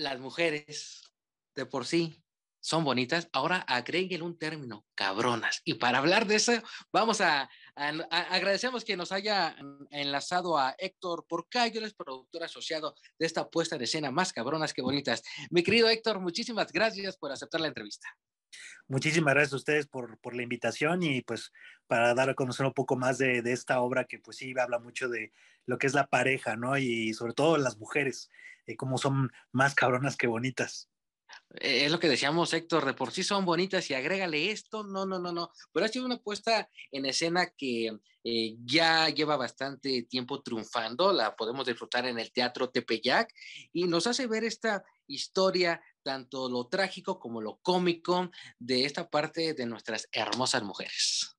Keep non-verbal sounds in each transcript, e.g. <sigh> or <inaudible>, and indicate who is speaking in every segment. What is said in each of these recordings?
Speaker 1: las mujeres de por sí son bonitas, ahora agreguen un término, cabronas. Y para hablar de eso, vamos a, agradecemos que nos haya enlazado a Héctor Porcayo, el productor asociado de esta puesta de escena Más Cabronas que Bonitas. Mi querido Héctor, muchísimas gracias por aceptar la entrevista.
Speaker 2: Muchísimas gracias a ustedes por, por la invitación y pues para dar a conocer un poco más de, de esta obra que pues sí habla mucho de lo que es la pareja, ¿no? Y sobre todo las mujeres cómo son más cabronas que bonitas.
Speaker 1: Eh, es lo que decíamos, Héctor, de por sí son bonitas y agrégale esto, no, no, no, no. Pero ha sido una puesta en escena que eh, ya lleva bastante tiempo triunfando, la podemos disfrutar en el Teatro Tepeyac y nos hace ver esta historia, tanto lo trágico como lo cómico, de esta parte de nuestras hermosas mujeres.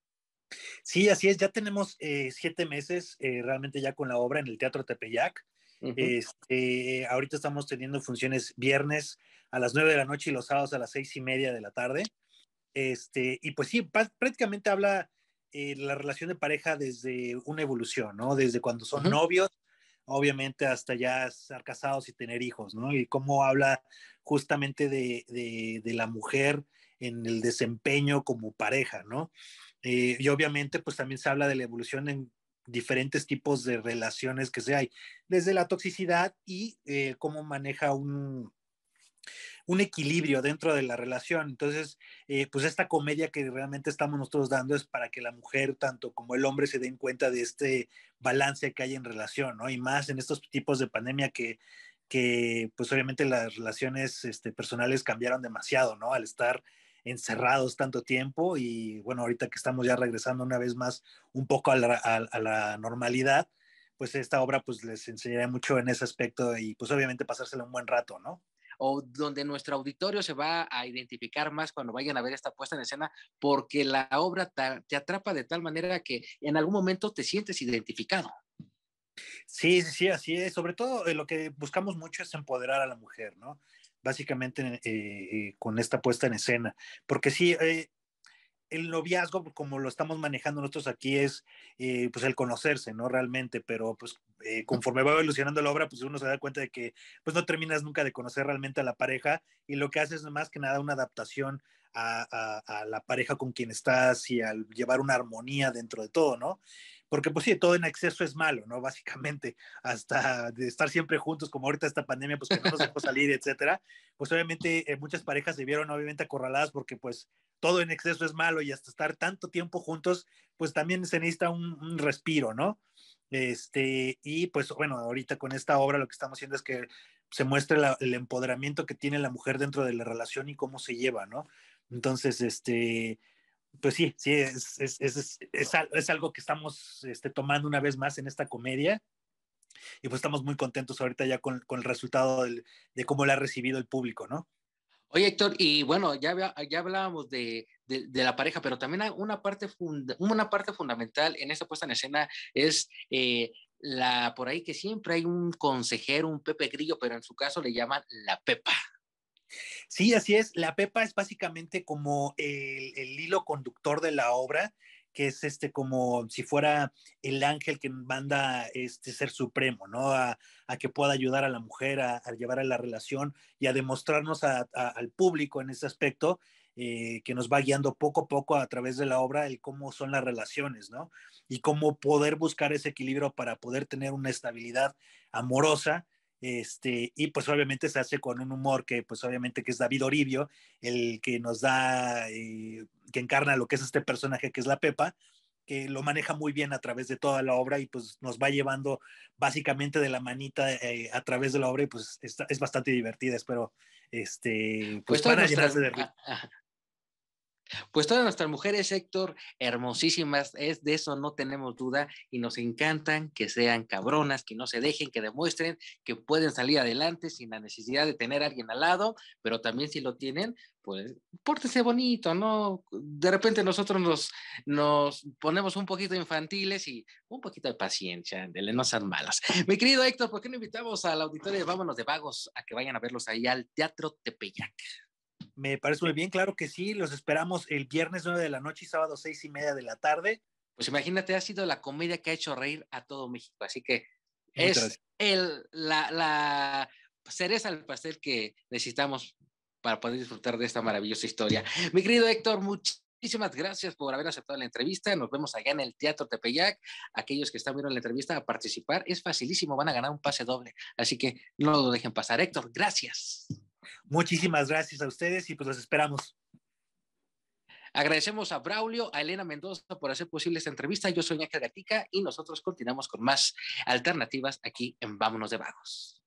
Speaker 2: Sí, así es, ya tenemos eh, siete meses realmente ya con la obra en el Teatro Tepeyac este, ahorita estamos teniendo funciones viernes a las 9 de la noche y los sábados a las seis y media de la tarde. Este, y pues sí, prácticamente habla eh, la relación de pareja desde una evolución, ¿no? Desde cuando son novios, obviamente, hasta ya estar casados y tener hijos, ¿no? Y cómo habla justamente de, la mujer en el desempeño como pareja, ¿no? Eh, y obviamente, pues también se habla de la evolución en diferentes tipos de relaciones que se hay, desde la toxicidad y eh, cómo maneja un, un equilibrio dentro de la relación. Entonces, eh, pues esta comedia que realmente estamos nosotros dando es para que la mujer, tanto como el hombre, se den cuenta de este balance que hay en relación, ¿no? Y más en estos tipos de pandemia que, que pues obviamente las relaciones este, personales cambiaron demasiado, ¿no? Al estar encerrados tanto tiempo y bueno, ahorita que estamos ya regresando una vez más un poco a la, normalidad, pues esta obra pues les enseñará mucho en ese aspecto y pues obviamente pasársela un buen rato,
Speaker 1: ¿no? o donde nuestro auditorio se va a identificar más cuando vayan a ver esta puesta en escena, porque la obra te atrapa de tal manera que en algún momento te sientes identificado. Sí, sí, sí, así es. Sobre todo eh, lo que buscamos mucho es empoderar a la mujer,
Speaker 2: ¿no? Básicamente eh, eh, con esta puesta en escena. Porque sí, el noviazgo, como lo estamos manejando nosotros aquí, es pues el conocerse, ¿no? Realmente, pero pues eh, conforme va evolucionando la obra, pues uno se da cuenta de que pues no terminas nunca de conocer realmente a la pareja y lo que haces es más que nada una adaptación a, la pareja con quien estás y al llevar una armonía dentro de todo, ¿no? Porque pues sí, todo en exceso es malo, ¿no? Básicamente, <laughs> hasta de estar siempre juntos, como ahorita esta pandemia, pues que no nos dejó salir, etcétera, pues obviamente eh, muchas parejas se vieron obviamente acorraladas porque pues todo en exceso es malo y hasta estar tanto tiempo juntos, pues también se necesita un respiro, ¿no? Este, y pues bueno, ahorita con esta obra lo que estamos haciendo es que se muestre el empoderamiento que tiene la mujer dentro de la relación y cómo se lleva, ¿no? Entonces, este, pues sí, sí, es, algo que estamos este, tomando una vez más en esta comedia. Y pues estamos muy contentos ahorita ya con, el resultado de cómo
Speaker 1: la ha recibido el público, ¿no? Oye, Héctor, y bueno, ya, ya hablábamos de, la pareja, pero también hay una parte, una parte fundamental en esta puesta en escena es eh, la, por ahí que siempre hay un consejero, un Pepe Grillo, pero en su caso le llaman la Pepa.
Speaker 2: Sí, así es. La Pepa es básicamente como el hilo conductor de la obra que es este como si fuera el ángel que manda este ser supremo, ¿no? A, que pueda ayudar a la mujer a, llevar a la relación y a demostrarnos al público en ese aspecto eh, que nos va guiando poco a poco a través de la obra el cómo son las relaciones, ¿no? Y cómo poder buscar ese equilibrio para poder tener una estabilidad amorosa este, y pues obviamente se hace con un humor que pues obviamente que es David Oribio, el que nos da, eh, que encarna lo que es este personaje que es la Pepa, que lo maneja muy bien a través de toda la obra y pues nos va llevando básicamente de la manita eh, a través de la obra y pues es bastante divertida,
Speaker 1: espero, este, pues, van pues a de... Pues todas nuestras mujeres, Héctor, hermosísimas, es de eso no tenemos duda y nos encantan que sean cabronas, que no se dejen, que demuestren que pueden salir adelante sin la necesidad de tener a alguien al lado, pero también si lo tienen, pues pórtense bonito, ¿no? De repente nosotros nos, ponemos un poquito infantiles y un poquito de paciencia, de no sean malas. Mi querido Héctor, ¿por qué no invitamos al auditorio de Vámonos de Vagos a que vayan a verlos ahí al Teatro Tepeyac?
Speaker 2: me parece muy bien, claro que sí, los esperamos el viernes
Speaker 1: 9 de la noche y sábado 6 y media de la tarde. Pues imagínate, ha sido la comedia que ha hecho reír a todo México, así que es el, la, la cereza al pastel que necesitamos para poder disfrutar de esta maravillosa historia. Mi querido Héctor, muchísimas gracias por haber aceptado la entrevista. Nos vemos allá en el Teatro Tepeyac. Aquellos que están viendo la entrevista a participar, es facilísimo, van a ganar un pase doble. Así que no lo dejen pasar. Héctor, gracias. Muchísimas gracias a ustedes y pues los esperamos. Agradecemos a Braulio, a Elena Mendoza por hacer posible esta entrevista. Yo soy Ángel Gatica y nosotros continuamos con más alternativas aquí en Vámonos de Vagos.